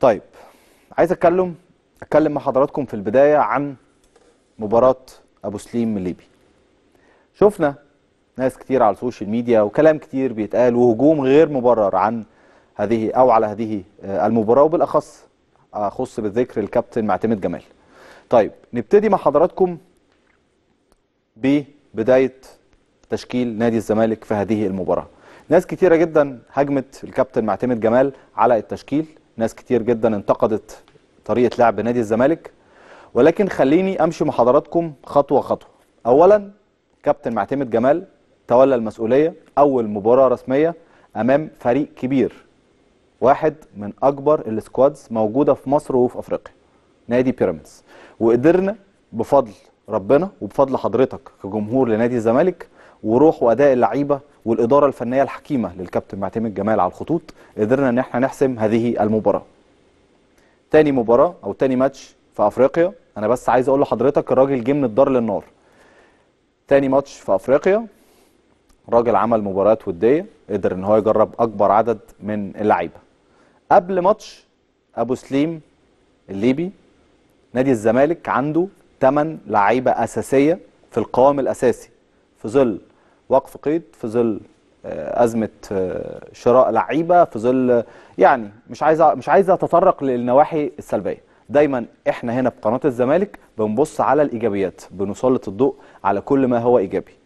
طيب عايز اتكلم اتكلم مع حضراتكم في البدايه عن مباراه ابو سليم من ليبي شفنا ناس كتير على السوشيال ميديا وكلام كتير بيتقال وهجوم غير مبرر عن هذه او على هذه آه، المباراه وبالاخص اخص بالذكر الكابتن معتمد جمال طيب نبتدي مع حضراتكم ببدايه تشكيل نادي الزمالك في هذه المباراه ناس كتيره جدا هاجمت الكابتن معتمد جمال على التشكيل ناس كتير جدا انتقدت طريقة لعب نادي الزمالك ولكن خليني أمشي مع حضراتكم خطوة خطوة أولا كابتن معتمد جمال تولى المسؤولية أول مباراة رسمية أمام فريق كبير واحد من أكبر السكوادز موجودة في مصر وفي أفريقيا نادي بيراميدز وقدرنا بفضل ربنا وبفضل حضرتك كجمهور لنادي الزمالك وروح وأداء اللعيبة والاداره الفنيه الحكيمه للكابتن معتمد جمال على الخطوط قدرنا ان احنا نحسم هذه المباراه. تاني مباراه او تاني ماتش في افريقيا انا بس عايز اقول لحضرتك الراجل جه من الدار للنار. تاني ماتش في افريقيا راجل عمل مباريات وديه قدر ان هو يجرب اكبر عدد من اللعيبه. قبل ماتش ابو سليم الليبي نادي الزمالك عنده 8 لعيبه اساسيه في القوام الاساسي في ظل وقف قيد في ظل آه، ازمه آه، شراء لعيبه في ظل يعني مش عايز مش عايز اتطرق للنواحي السلبيه دايما احنا هنا في قناه الزمالك بنبص على الايجابيات بنسلط الضوء على كل ما هو ايجابي